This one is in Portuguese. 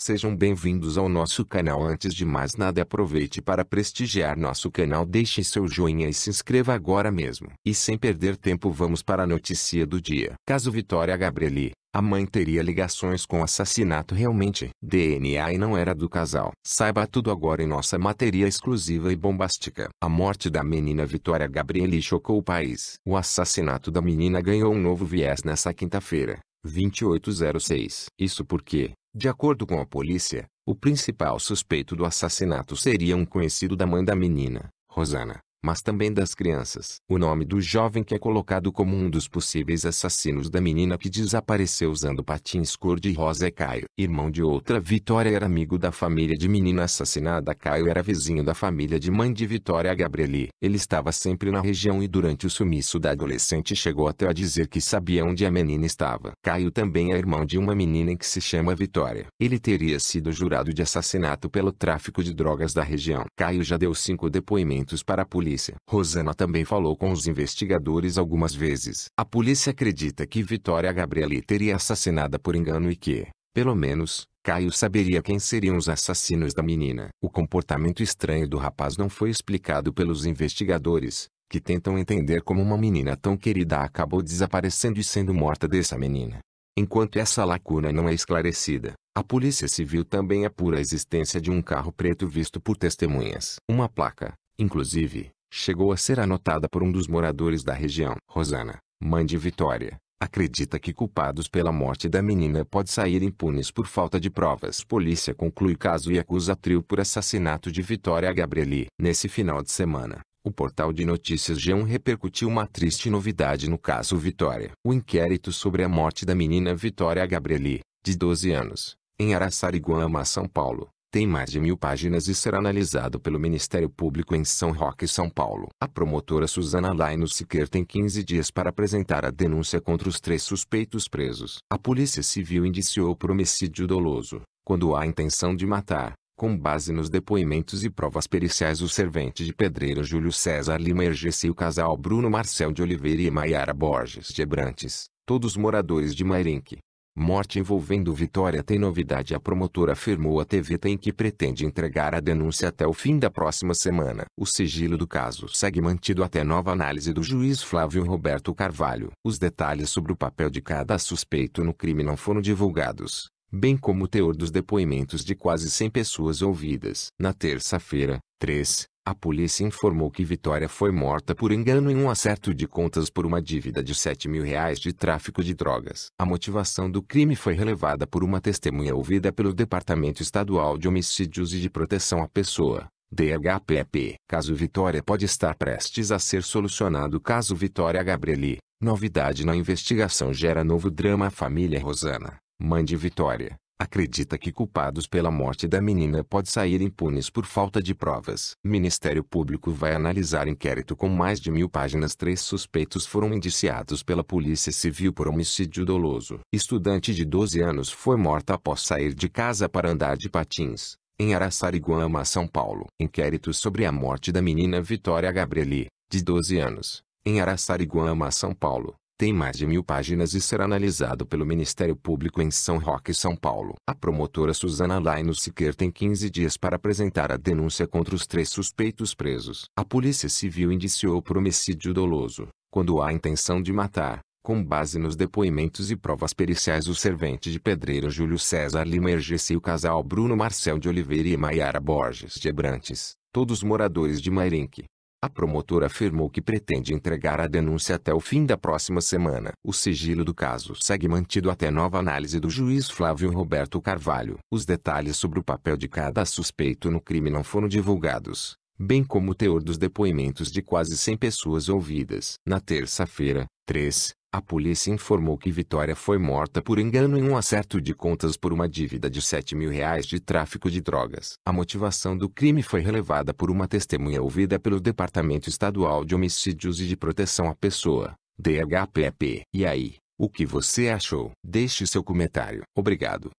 Sejam bem-vindos ao nosso canal. Antes de mais nada, aproveite para prestigiar nosso canal, deixe seu joinha e se inscreva agora mesmo. E sem perder tempo, vamos para a notícia do dia. Caso Vitória Gabrieli, a mãe teria ligações com assassinato realmente. DNA e não era do casal. Saiba tudo agora em nossa matéria exclusiva e bombástica. A morte da menina Vitória Gabrieli chocou o país. O assassinato da menina ganhou um novo viés nesta quinta-feira. 2806. Isso porque, de acordo com a polícia, o principal suspeito do assassinato seria um conhecido da mãe da menina, Rosana, mas também das crianças. O nome do jovem que é colocado como um dos possíveis assassinos da menina que desapareceu usando patins cor-de-rosa é Caio. Irmão de outra Vitória era amigo da família de menina assassinada. Caio era vizinho da família de mãe de Vitória Gabrieli. Ele estava sempre na região e durante o sumiço da adolescente chegou até a dizer que sabia onde a menina estava. Caio também é irmão de uma menina que se chama Vitória. Ele teria sido jurado de assassinato pelo tráfico de drogas da região. Caio já deu cinco depoimentos para a polícia polícia. Rosana também falou com os investigadores algumas vezes. A polícia acredita que Vitória Gabrieli teria assassinada por engano e que, pelo menos, Caio saberia quem seriam os assassinos da menina. O comportamento estranho do rapaz não foi explicado pelos investigadores, que tentam entender como uma menina tão querida acabou desaparecendo e sendo morta dessa menina. Enquanto essa lacuna não é esclarecida, a Polícia Civil também apura a existência de um carro preto visto por testemunhas. Uma placa, inclusive, chegou a ser anotada por um dos moradores da região. Rosana, mãe de Vitória, acredita que culpados pela morte da menina pode sair impunes por falta de provas. Polícia conclui caso e acusa trio por assassinato de Vitória Gabrieli. Nesse final de semana, o portal de notícias G1 repercutiu uma triste novidade no caso Vitória. O inquérito sobre a morte da menina Vitória Gabrieli, de 12 anos, em Araçariguama, São Paulo, tem mais de mil páginas e será analisado pelo Ministério Público em São Roque, São Paulo. A promotora Suzana Laino Siqueira tem 15 dias para apresentar a denúncia contra os três suspeitos presos. A Polícia Civil indiciou por homicídio doloso, quando há intenção de matar, com base nos depoimentos e provas periciais o servente de pedreiro Júlio César Lima Ergesse e o casal Bruno Marcel de Oliveira e Maiara Borges de Brantes, todos moradores de Mairinque. Morte envolvendo Vitória tem novidade. A promotora afirmou à TV Tem que pretende entregar a denúncia até o fim da próxima semana. O sigilo do caso segue mantido até nova análise do juiz Flávio Roberto Carvalho. Os detalhes sobre o papel de cada suspeito no crime não foram divulgados, bem como o teor dos depoimentos de quase 100 pessoas ouvidas. Na terça-feira, 3, a polícia informou que Vitória foi morta por engano em um acerto de contas por uma dívida de 7 mil reais de tráfico de drogas. A motivação do crime foi relevada por uma testemunha ouvida pelo Departamento Estadual de Homicídios e de Proteção à Pessoa. DHPP. Caso Vitória pode estar prestes a ser solucionado caso Vitória Gabrieli. Novidade na investigação gera novo drama à família Rosana, mãe de Vitória, acredita que culpados pela morte da menina pode sair impunes por falta de provas. Ministério Público vai analisar inquérito com mais de mil páginas. Três suspeitos foram indiciados pela Polícia Civil por homicídio doloso. Estudante de 12 anos foi morta após sair de casa para andar de patins. Em Araçariguama, São Paulo. Inquérito sobre a morte da menina Vitória Gabrieli, de 12 anos, em Araçariguama, São Paulo, tem mais de mil páginas e será analisado pelo Ministério Público em São Roque, São Paulo. A promotora Suzana Laino Siqueira tem 15 dias para apresentar a denúncia contra os três suspeitos presos. A Polícia Civil indiciou por homicídio doloso, quando há intenção de matar. Com base nos depoimentos e provas periciais, o servente de pedreiro Júlio César Lima Ergesse e o casal Bruno Marcel de Oliveira e Maiara Borges de Abrantes, todos moradores de Mairinque, a promotora afirmou que pretende entregar a denúncia até o fim da próxima semana. O sigilo do caso segue mantido até nova análise do juiz Flávio Roberto Carvalho. Os detalhes sobre o papel de cada suspeito no crime não foram divulgados, bem como o teor dos depoimentos de quase 100 pessoas ouvidas. Na terça-feira, 3, a polícia informou que Vitória foi morta por engano em um acerto de contas por uma dívida de 7 mil reais de tráfico de drogas. A motivação do crime foi relevada por uma testemunha ouvida pelo Departamento Estadual de Homicídios e de Proteção à Pessoa, DHPP. E aí, o que você achou? Deixe seu comentário. Obrigado.